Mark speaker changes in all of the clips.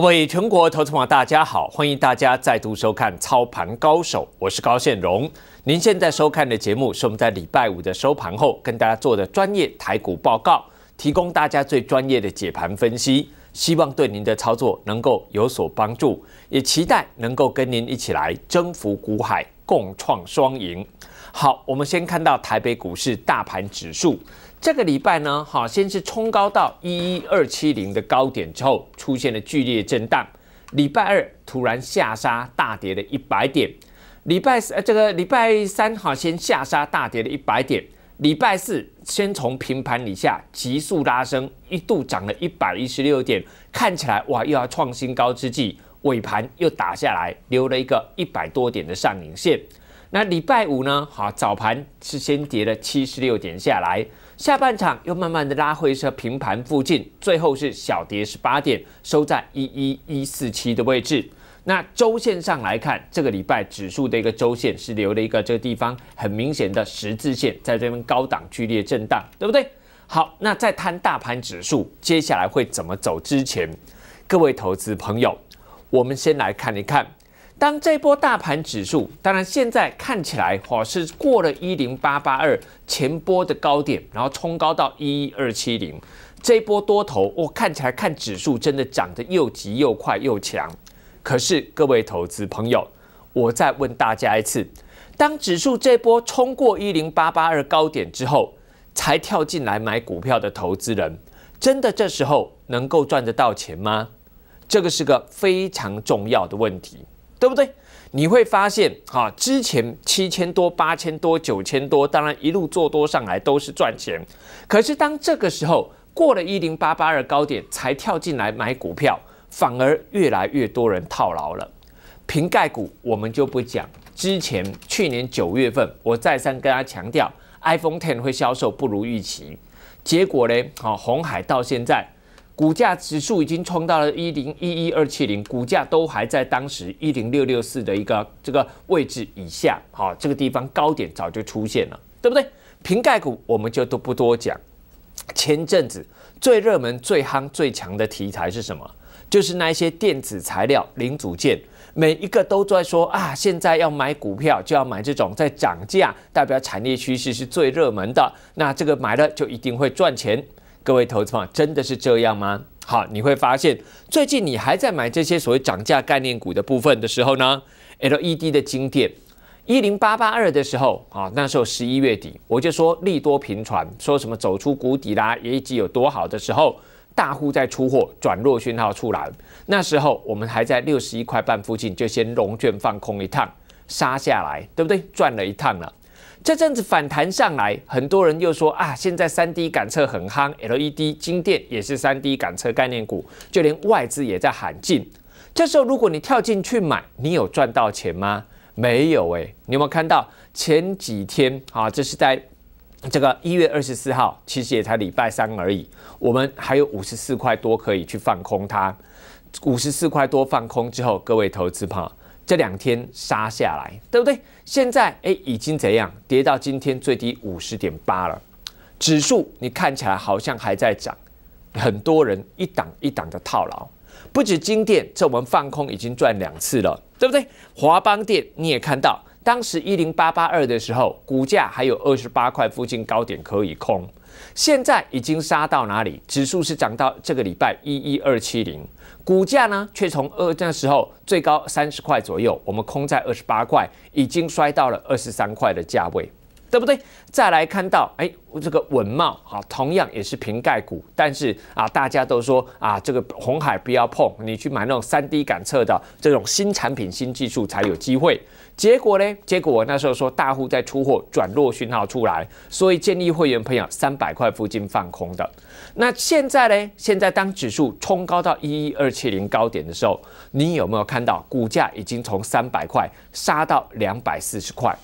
Speaker 1: 各位全国投资网大家好，欢迎大家再度收看操盘高手，我是高宪荣。您现在收看的节目是我们在礼拜五的收盘后跟大家做的专业台股报告，提供大家最专业的解盘分析，希望对您的操作能够有所帮助，也期待能够跟您一起来征服股海，共创双赢。好，我们先看到台北股市大盘指数。这个礼拜呢，好，先是冲高到一一二七零的高点之后，出现了剧烈震荡。礼拜二突然下杀大跌了一百点。礼拜四，呃，这个礼拜三哈，先下杀大跌了一百点。礼拜四，先从平盘底下急速拉升，一度涨了一百一十六点，看起来哇又要创新高之际，尾盘又打下来，留了一个一百多点的上影线。那礼拜五呢，好，早盘是先跌了七十六点下来。下半场又慢慢的拉回在平盘附近，最后是小跌十八点，收在一一一四七的位置。那周线上来看，这个礼拜指数的一个周线是留了一个这个地方很明显的十字线，在这边高档剧烈震荡，对不对？好，那在谈大盘指数接下来会怎么走之前，各位投资朋友，我们先来看一看。当这波大盘指数，当然现在看起来，嚯，是过了一零八八二前波的高点，然后冲高到一一二七零，这波多头，我看起来看指数真的涨得又急又快又强。可是各位投资朋友，我再问大家一次：当指数这波冲过一零八八二高点之后，才跳进来买股票的投资人，真的这时候能够赚得到钱吗？这个是个非常重要的问题。对不对？你会发现，哈，之前七千多、八千多、九千多，当然一路做多上来都是赚钱。可是当这个时候过了一零八八二高点才跳进来买股票，反而越来越多人套牢了。瓶盖股我们就不讲。之前去年九月份，我再三跟他强调，iPhone Ten 会销售不如预期，结果呢？哈，红海到现在。股价指数已经冲到了一零一一二七零，股价都还在当时一零六六四的一个这个位置以下。好，这个地方高点早就出现了，对不对？瓶盖股我们就都不多讲。前阵子最热门、最夯、最强的题材是什么？就是那一些电子材料、零组件，每一个都在说啊，现在要买股票就要买这种在涨价，代表产业趋势是最热门的。那这个买了就一定会赚钱。各位投资方真的是这样吗？好，你会发现最近你还在买这些所谓涨价概念股的部分的时候呢，LED 的经典一零八八二的时候啊，那时候十一月底我就说利多频传，说什么走出谷底啦，业绩有多好的时候，大户在出货，转弱讯号出来那时候我们还在六十一块半附近就先龙卷放空一趟，杀下来，对不对？赚了一趟了。这阵子反弹上来，很多人又说啊，现在三 D 赶车很夯，LED、晶电也是三 D 赶车概念股，就连外资也在喊进。这时候如果你跳进去买，你有赚到钱吗？没有哎，你有没有看到前几天啊？这是在这个一月二十四号，其实也才礼拜三而已，我们还有五十四块多可以去放空它，五十四块多放空之后，各位投资朋友。这两天杀下来，对不对？现在哎，已经怎样？跌到今天最低五十点八了。指数你看起来好像还在涨，很多人一档一档的套牢。不止金店，这我们放空已经赚两次了，对不对？华邦店你也看到，当时一零八八二的时候，股价还有二十八块附近高点可以空，现在已经杀到哪里？指数是涨到这个礼拜一一二七零。股价呢，却从二战的时候最高三十块左右，我们空在二十八块，已经摔到了二十三块的价位。对不对？再来看到，哎，这个稳茂啊，同样也是瓶盖股，但是啊，大家都说啊，这个红海不要碰，你去买那种三 D 感测的这种新产品新技术才有机会。结果呢？结果我那时候说大户在出货，转弱讯号出来，所以建议会员朋友三百块附近放空的。那现在呢？现在当指数冲高到一一二七零高点的时候，你有没有看到股价已经从三百块杀到两百四十块？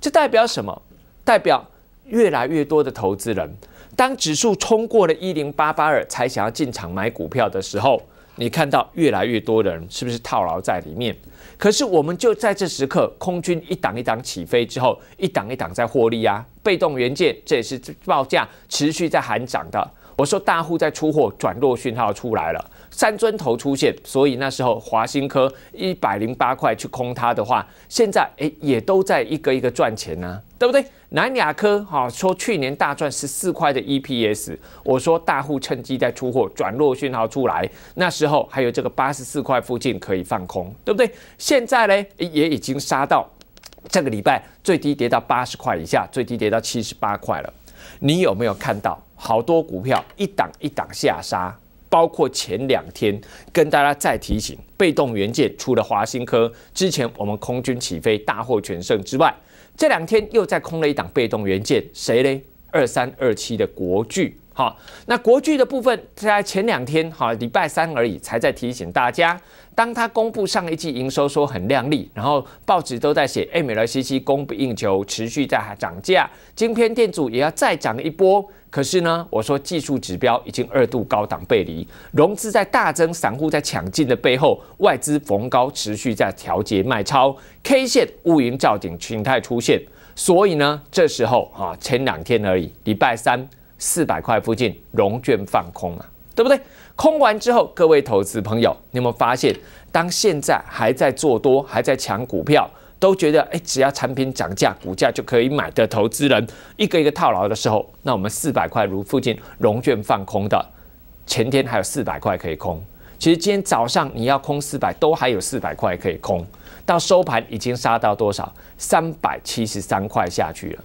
Speaker 1: 这代表什么？代表越来越多的投资人，当指数冲过了一零八八二才想要进场买股票的时候，你看到越来越多人是不是套牢在里面？可是我们就在这时刻，空军一档一档起飞之后，一档一档在获利啊，被动元件这也是报价持续在喊涨的。我说大户在出货，转弱讯号出来了。三尊头出现，所以那时候华新科一百零八块去空它的话，现在哎也都在一个一个赚钱啊，对不对？南亚科哈说去年大赚十四块的 EPS，我说大户趁机在出货，转弱讯号出来。那时候还有这个八十四块附近可以放空，对不对？现在呢也已经杀到这个礼拜最低跌到八十块以下，最低跌到七十八块了。你有没有看到好多股票一档一档下杀？包括前两天跟大家再提醒，被动元件除了华新科，之前我们空军起飞大获全胜之外，这两天又在空了一档被动元件，谁嘞？二三二七的国巨，好，那国巨的部分在前两天，哈，礼拜三而已才在提醒大家。当他公布上一季营收说很亮丽，然后报纸都在写 a m i l CC 供不应求，持续在涨价，晶片店主也要再涨一波。可是呢，我说技术指标已经二度高档背离，融资在大增，散户在抢进的背后，外资逢高持续在调节卖超，K 线乌云罩顶形态出现。所以呢，这时候啊，前两天而已，礼拜三四百块附近融券放空啊，对不对？空完之后，各位投资朋友，你有没有发现，当现在还在做多、还在抢股票，都觉得哎，只要产品涨价，股价就可以买的投资人，一个一个套牢的时候，那我们四百块如附近融券放空的，前天还有四百块可以空，其实今天早上你要空四百，都还有四百块可以空。到收盘已经杀到多少？三百七十三块下去了。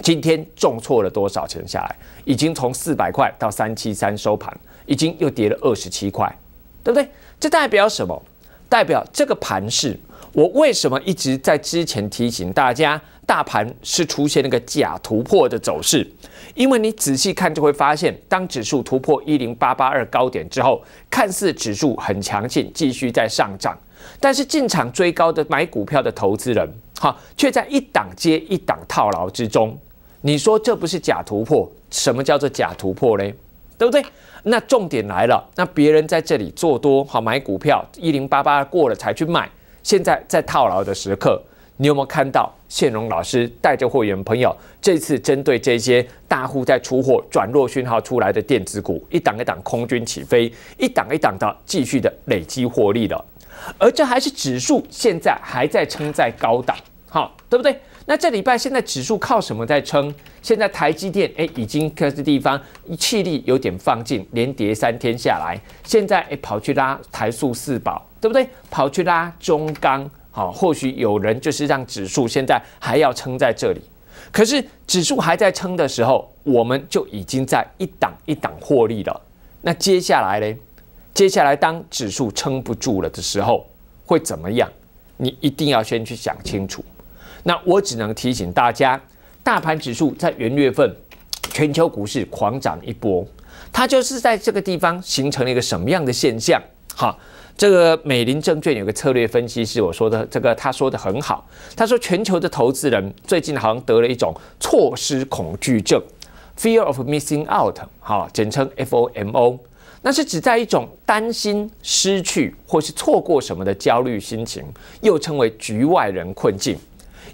Speaker 1: 今天重挫了多少钱下来？已经从四百块到三七三收盘。已经又跌了二十七块，对不对？这代表什么？代表这个盘势。我为什么一直在之前提醒大家，大盘是出现那个假突破的走势？因为你仔细看就会发现，当指数突破一零八八二高点之后，看似指数很强劲，继续在上涨，但是进场追高的买股票的投资人，哈，却在一档接一档套牢之中。你说这不是假突破？什么叫做假突破嘞？对不对？那重点来了，那别人在这里做多，好买股票，一零八八过了才去卖，现在在套牢的时刻，你有没有看到？现荣老师带着会员朋友，这次针对这些大户在出货转弱讯号出来的电子股，一档一档空军起飞，一档一档的继续的累积获利了，而这还是指数现在还在撑在高档，好，对不对？那这礼拜现在指数靠什么在撑？现在台积电哎已经在始地方气力有点放尽，连跌三天下来，现在哎跑去拉台塑四宝，对不对？跑去拉中钢，好，或许有人就是让指数现在还要撑在这里。可是指数还在撑的时候，我们就已经在一档一档获利了。那接下来呢？接下来当指数撑不住了的时候会怎么样？你一定要先去想清楚。那我只能提醒大家，大盘指数在元月份，全球股市狂涨一波，它就是在这个地方形成了一个什么样的现象？哈，这个美林证券有个策略分析师我说的这个，他说的很好，他说全球的投资人最近好像得了一种错失恐惧症，Fear of Missing Out，哈，简称 FOMO，那是指在一种担心失去或是错过什么的焦虑心情，又称为局外人困境。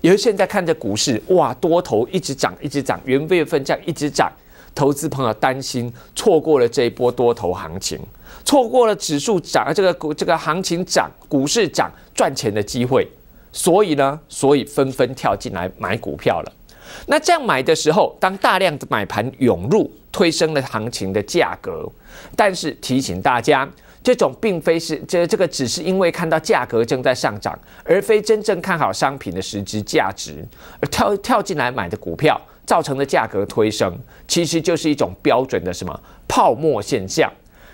Speaker 1: 因为现在看着股市哇，多头一直涨，一直涨，元月份这样一直涨，投资朋友担心错过了这一波多头行情，错过了指数涨，这个股这个行情涨，股市涨赚钱的机会，所以呢，所以纷纷跳进来买股票了。那这样买的时候，当大量的买盘涌入，推升了行情的价格。但是提醒大家。这种并非是这这个只是因为看到价格正在上涨，而非真正看好商品的实质价值而跳跳进来买的股票，造成的价格推升，其实就是一种标准的什么泡沫现象。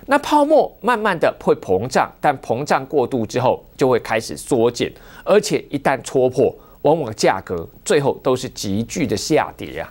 Speaker 1: 那泡沫慢慢的会膨胀，但膨胀过度之后就会开始缩减，而且一旦戳破，往往价格最后都是急剧的下跌呀。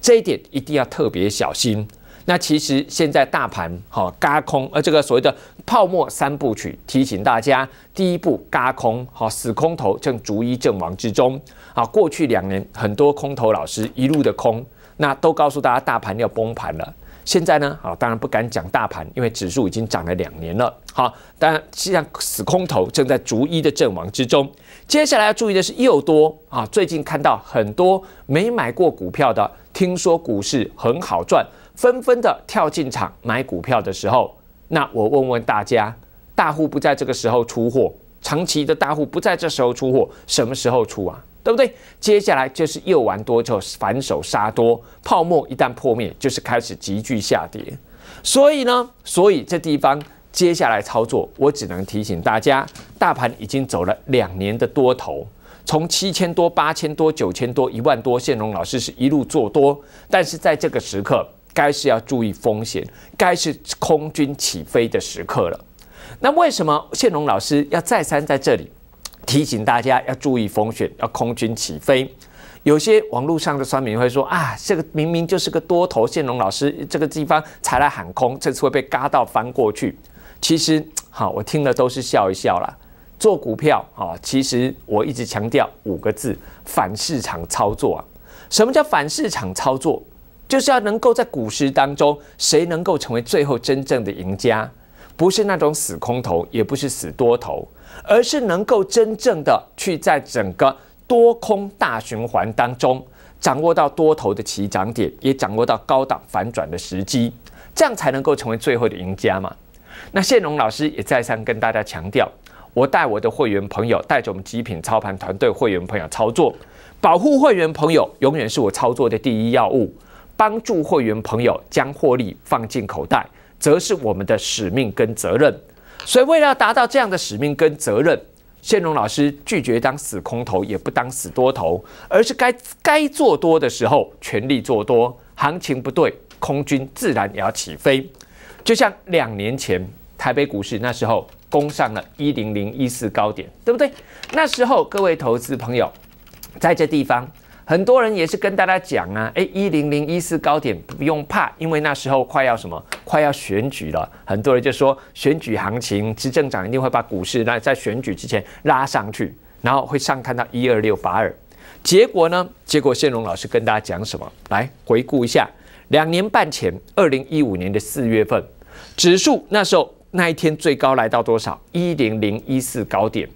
Speaker 1: 这一点一定要特别小心。那其实现在大盘哈嘎空，呃，这个所谓的泡沫三部曲提醒大家，第一步嘎空，好死空头正逐一阵亡之中。啊，过去两年很多空头老师一路的空，那都告诉大家大盘要崩盘了。现在呢，啊，当然不敢讲大盘，因为指数已经涨了两年了。好，当然现在死空头正在逐一的阵亡之中。接下来要注意的是又多啊，最近看到很多没买过股票的，听说股市很好赚。纷纷的跳进场买股票的时候，那我问问大家，大户不在这个时候出货，长期的大户不在这时候出货，什么时候出啊？对不对？接下来就是又玩多之后反手杀多，泡沫一旦破灭，就是开始急剧下跌。所以呢，所以这地方接下来操作，我只能提醒大家，大盘已经走了两年的多头，从七千多、八千多、九千多、一万多，谢龙老师是一路做多，但是在这个时刻。该是要注意风险，该是空军起飞的时刻了。那为什么谢龙老师要再三在这里提醒大家要注意风险，要空军起飞？有些网络上的酸民会说啊，这个明明就是个多头，谢龙老师这个地方才来喊空，这次会被嘎到翻过去。其实，好，我听了都是笑一笑啦。做股票啊，其实我一直强调五个字：反市场操作。什么叫反市场操作？就是要能够在股市当中，谁能够成为最后真正的赢家？不是那种死空头，也不是死多头，而是能够真正的去在整个多空大循环当中，掌握到多头的起涨点，也掌握到高档反转的时机，这样才能够成为最后的赢家嘛？那谢龙老师也再三跟大家强调，我带我的会员朋友，带着我们极品操盘团队会员朋友操作，保护会员朋友永远是我操作的第一要务。帮助会员朋友将获利放进口袋，则是我们的使命跟责任。所以，为了要达到这样的使命跟责任，谢龙老师拒绝当死空头，也不当死多头，而是该该做多的时候全力做多。行情不对，空军自然也要起飞。就像两年前台北股市那时候攻上了一零零一四高点，对不对？那时候各位投资朋友在这地方。很多人也是跟大家讲啊，哎，一零零一四高点不用怕，因为那时候快要什么，快要选举了。很多人就说选举行情，执政长一定会把股市那在选举之前拉上去，然后会上看到一二六八二。结果呢？结果谢龙老师跟大家讲什么？来回顾一下，两年半前，二零一五年的四月份，指数那时候那一天最高来到多少？一零零一四高点。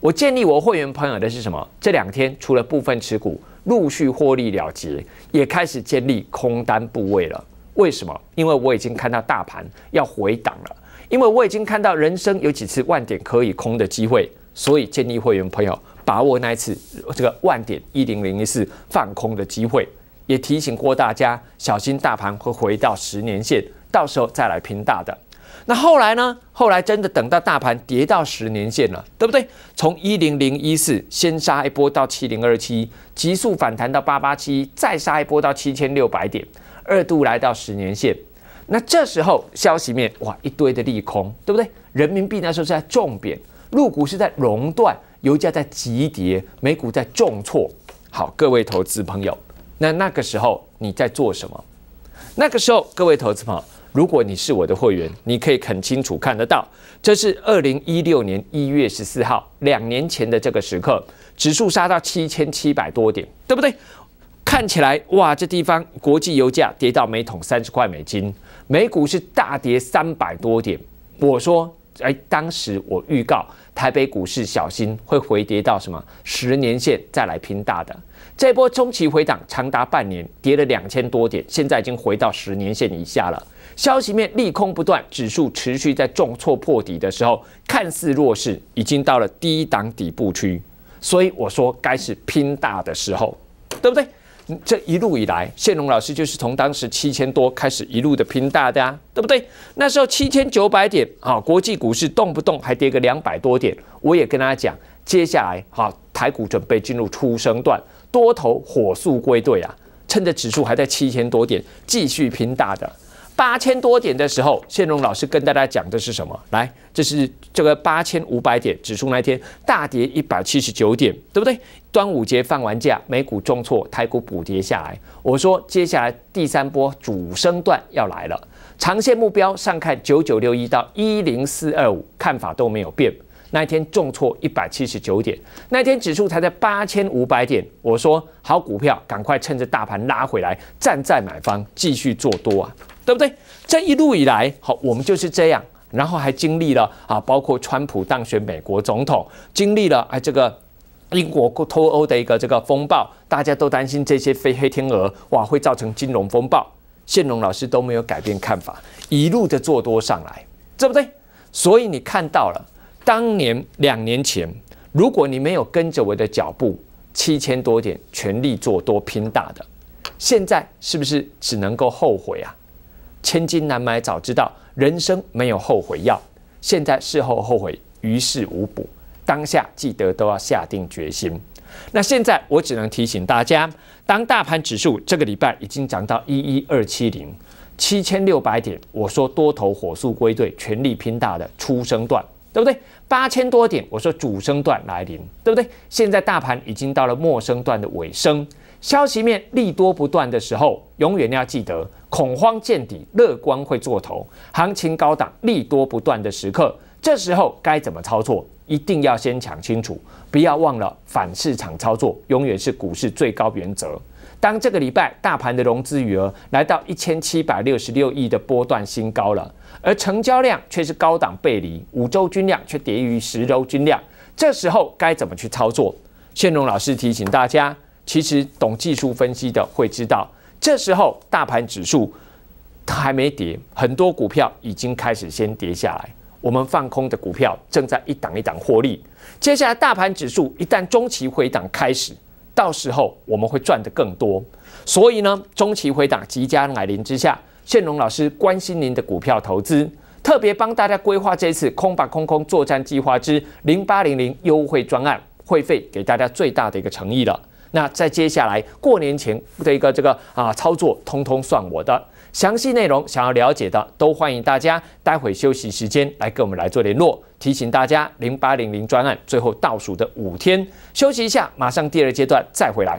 Speaker 1: 我建议我会员朋友的是什么？这两天除了部分持股。陆续获利了结，也开始建立空单部位了。为什么？因为我已经看到大盘要回档了，因为我已经看到人生有几次万点可以空的机会，所以建议会员朋友把握那一次这个万点一零零一四放空的机会。也提醒过大家，小心大盘会回到十年线，到时候再来拼大的。那后来呢？后来真的等到大盘跌到十年线了，对不对？从一零零一四先杀一波到七零二七，急速反弹到八八七再杀一波到七千六百点，二度来到十年线。那这时候消息面哇一堆的利空，对不对？人民币那时候是在重贬入股是在熔断，油价在急跌，美股在重挫。好，各位投资朋友，那那个时候你在做什么？那个时候，各位投资朋友。如果你是我的会员，你可以很清楚看得到，这是二零一六年一月十四号，两年前的这个时刻，指数杀到七千七百多点，对不对？看起来哇，这地方国际油价跌到每桶三十块美金，美股是大跌三百多点。我说，哎，当时我预告台北股市小心会回跌到什么十年线，再来拼大的。这波中期回档长达半年，跌了两千多点，现在已经回到十年线以下了。消息面利空不断，指数持续在重挫破底的时候，看似弱势，已经到了低档底部区，所以我说该是拼大的时候，对不对？这一路以来，谢龙老师就是从当时七千多开始一路的拼大的啊，对不对？那时候七千九百点啊，国际股市动不动还跌个两百多点，我也跟大家讲，接下来啊，台股准备进入出生段，多头火速归队啊，趁着指数还在七千多点，继续拼大的。八千多点的时候，宪荣老师跟大家讲的是什么？来，这是这个八千五百点指数那天大跌一百七十九点，对不对？端午节放完假，美股重挫，台股补跌下来。我说接下来第三波主升段要来了，长线目标上看九九六一到一零四二五，看法都没有变。那一天重挫一百七十九点，那一天指数才在八千五百点。我说好股票，赶快趁着大盘拉回来，站在买方继续做多啊！对不对？这一路以来，好，我们就是这样，然后还经历了啊，包括川普当选美国总统，经历了哎，这个英国脱欧的一个这个风暴，大家都担心这些非黑天鹅哇会造成金融风暴，谢龙老师都没有改变看法，一路的做多上来，对不对？所以你看到了，当年两年前，如果你没有跟着我的脚步，七千多点全力做多拼大的，现在是不是只能够后悔啊？千金难买早知道，人生没有后悔药。现在事后后悔于事无补，当下记得都要下定决心。那现在我只能提醒大家，当大盘指数这个礼拜已经涨到一一二七零七千六百点，我说多头火速归队，全力拼大的初升段，对不对？八千多点，我说主升段来临，对不对？现在大盘已经到了末升段的尾声，消息面利多不断的时候，永远要记得。恐慌见底，乐观会做头，行情高档，利多不断的时刻，这时候该怎么操作？一定要先讲清楚，不要忘了反市场操作永远是股市最高原则。当这个礼拜大盘的融资余额来到一千七百六十六亿的波段新高了，而成交量却是高档背离，五周均量却跌于十周均量，这时候该怎么去操作？建隆老师提醒大家，其实懂技术分析的会知道。这时候，大盘指数它还没跌，很多股票已经开始先跌下来。我们放空的股票正在一档一档获利。接下来，大盘指数一旦中期回档开始，到时候我们会赚得更多。所以呢，中期回档即将来临之下，建龙老师关心您的股票投资，特别帮大家规划这次空把空空作战计划之零八零零优惠专案，会费给大家最大的一个诚意了。那在接下来过年前的一个这个啊操作，通通算我的。详细内容想要了解的，都欢迎大家待会休息时间来跟我们来做联络。提醒大家，零八零零专案最后倒数的五天，休息一下，马上第二阶段再回来。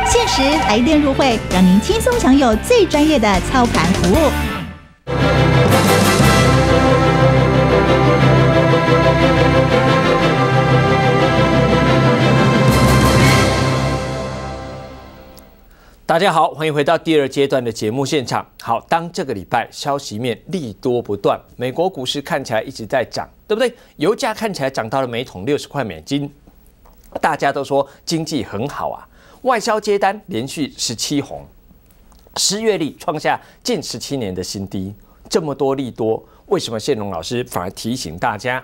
Speaker 1: 限时来电入会，让您轻松享有最专业的操盘服务。大家好，欢迎回到第二阶段的节目现场。好，当这个礼拜消息面利多不断，美国股市看起来一直在涨，对不对？油价看起来涨到了每桶六十块美金，大家都说经济很好啊。外销接单连续十七红，十月力创下近十七年的新低。这么多利多，为什么谢龙老师反而提醒大家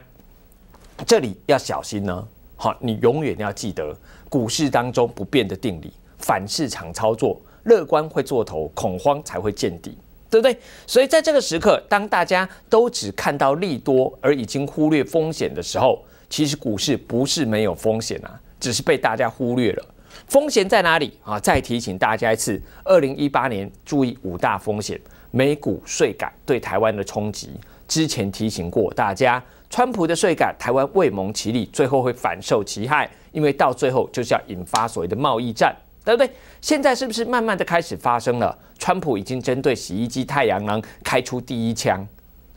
Speaker 1: 这里要小心呢？好，你永远要记得股市当中不变的定理：反市场操作，乐观会做头，恐慌才会见底，对不对？所以在这个时刻，当大家都只看到利多而已经忽略风险的时候，其实股市不是没有风险啊，只是被大家忽略了。风险在哪里啊？再提醒大家一次，二零一八年注意五大风险：美股税改对台湾的冲击。之前提醒过大家，川普的税改台湾未蒙其利，最后会反受其害，因为到最后就是要引发所谓的贸易战，对不对？现在是不是慢慢的开始发生了？川普已经针对洗衣机、太阳能开出第一枪，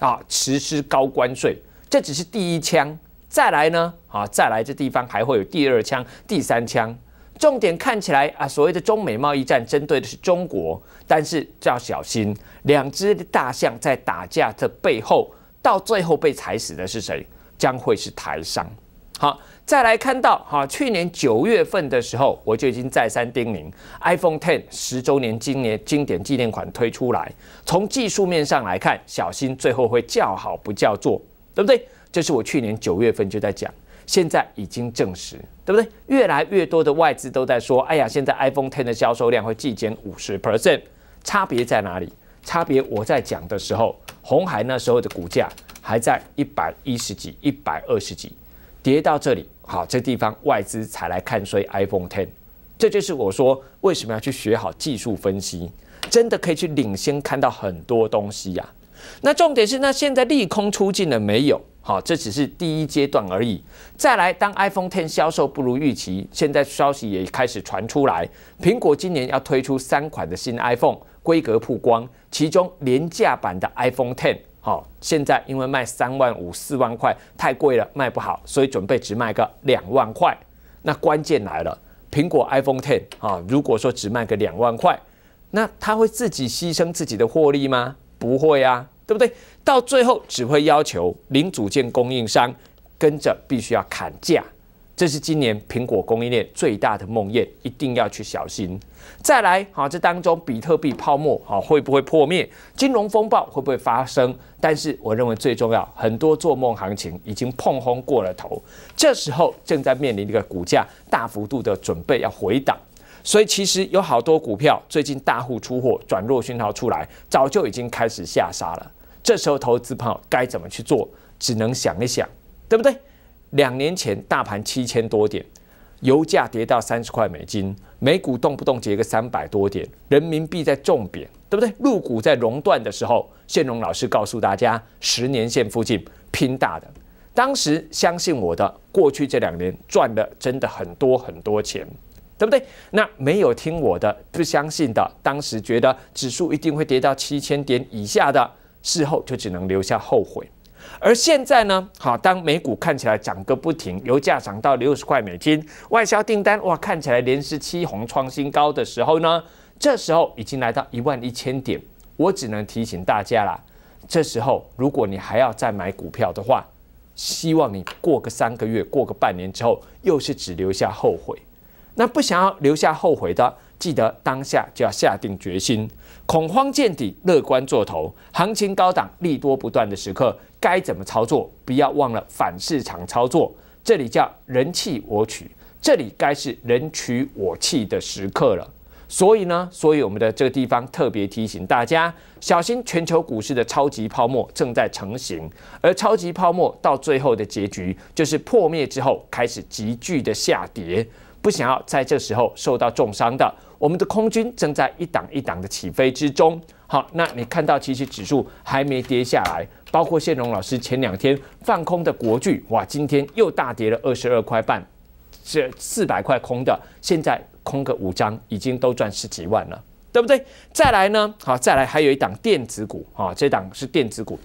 Speaker 1: 啊，实施高关税。这只是第一枪，再来呢？啊，再来这地方还会有第二枪、第三枪。重点看起来啊，所谓的中美贸易战针对的是中国，但是要小心，两只大象在打架的背后，到最后被踩死的是谁？将会是台商。好，再来看到哈，去年九月份的时候，我就已经再三叮咛，iPhone Ten 十周年今年经典纪念款推出来，从技术面上来看，小心最后会叫好不叫座，对不对？这是我去年九月份就在讲。现在已经证实，对不对？越来越多的外资都在说：“哎呀，现在 iPhone 10的销售量会季减五十 percent，差别在哪里？”差别我在讲的时候，红海那时候的股价还在一百一十几、一百二十几，跌到这里，好，这地方外资才来看衰 iPhone 10。这就是我说为什么要去学好技术分析，真的可以去领先看到很多东西呀。那重点是，那现在利空出尽了没有？好，这只是第一阶段而已。再来，当 iPhone 10销售不如预期，现在消息也开始传出来，苹果今年要推出三款的新 iPhone 规格曝光，其中廉价版的 iPhone 10好，现在因为卖三万五四万块太贵了，卖不好，所以准备只卖个两万块。那关键来了，苹果 iPhone 10啊，如果说只卖个两万块，那它会自己牺牲自己的获利吗？不会啊。对不对？到最后只会要求零组件供应商跟着必须要砍价，这是今年苹果供应链最大的梦魇，一定要去小心。再来啊，这当中比特币泡沫啊会不会破灭？金融风暴会不会发生？但是我认为最重要，很多做梦行情已经碰轰过了头，这时候正在面临一个股价大幅度的准备要回档，所以其实有好多股票最近大户出货转弱讯号出来，早就已经开始下杀了。这时候，投资朋友该怎么去做？只能想一想，对不对？两年前，大盘七千多点，油价跌到三十块美金，美股动不动跌个三百多点，人民币在重贬，对不对？入股在熔断的时候，线荣老师告诉大家，十年线附近拼大的。当时相信我的，过去这两年赚了真的很多很多钱，对不对？那没有听我的，不相信的，当时觉得指数一定会跌到七千点以下的。事后就只能留下后悔，而现在呢？好，当美股看起来涨个不停，油价涨到六十块美金，外销订单哇看起来连十七红创新高的时候呢？这时候已经来到一万一千点，我只能提醒大家啦，这时候如果你还要再买股票的话，希望你过个三个月、过个半年之后，又是只留下后悔。那不想要留下后悔的？记得当下就要下定决心，恐慌见底，乐观做头。行情高档，利多不断的时刻，该怎么操作？不要忘了反市场操作，这里叫人气我取，这里该是人取我气的时刻了。所以呢，所以我们的这个地方特别提醒大家，小心全球股市的超级泡沫正在成型，而超级泡沫到最后的结局，就是破灭之后开始急剧的下跌。不想要在这时候受到重伤的。我们的空军正在一档一档的起飞之中，好，那你看到其实指数还没跌下来，包括谢荣老师前两天放空的国巨，哇，今天又大跌了二十二块半，这四百块空的，现在空个五张，已经都赚十几万了，对不对？再来呢，好，再来还有一档电子股，啊，这档是电子股，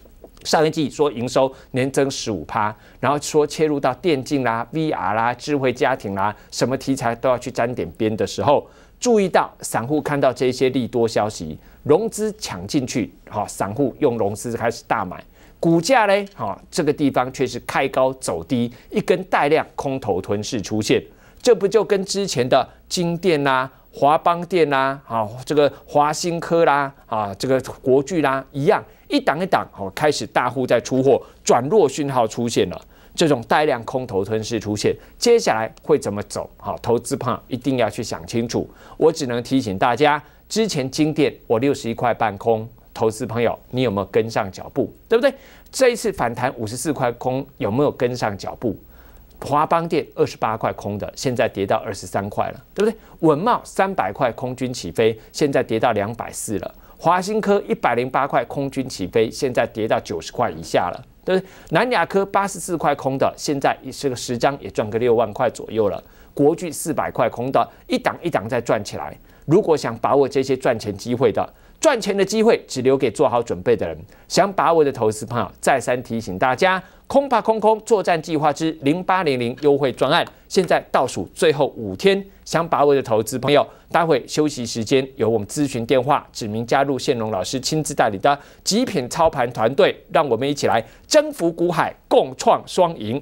Speaker 1: 上一季说营收年增十五趴，然后说切入到电竞啦、VR 啦、智慧家庭啦，什么题材都要去沾点边的时候。注意到散户看到这些利多消息，融资抢进去，好，散户用融资开始大买，股价呢，好，这个地方却是开高走低，一根带量空头吞噬出现，这不就跟之前的金店啦、华邦店啦，啊，这个华新科啦，啊，这个国巨啦一样，一档一档，好，开始大户在出货，转弱讯号出现了。这种带量空头吞噬出现，接下来会怎么走？好，投资朋友一定要去想清楚。我只能提醒大家，之前金店我六十一块半空，投资朋友你有没有跟上脚步，对不对？这一次反弹五十四块空有没有跟上脚步？华邦电二十八块空的，现在跌到二十三块了，对不对？文茂三百块空军起飞，现在跌到两百四了。华新科一百零八块，空军起飞，现在跌到九十块以下了。对，南亚科八十四块空的，现在也是个十张也赚个六万块左右了。国巨四百块空的，一档一档在赚起来。如果想把握这些赚钱机会的。赚钱的机会只留给做好准备的人。想把我的投资朋友再三提醒大家，空怕空空作战计划之零八零零优惠专案，现在倒数最后五天。想把我的投资朋友，待会休息时间由我们咨询电话指名加入现龙老师亲自代理的极品操盘团队，让我们一起来征服股海，共创双赢。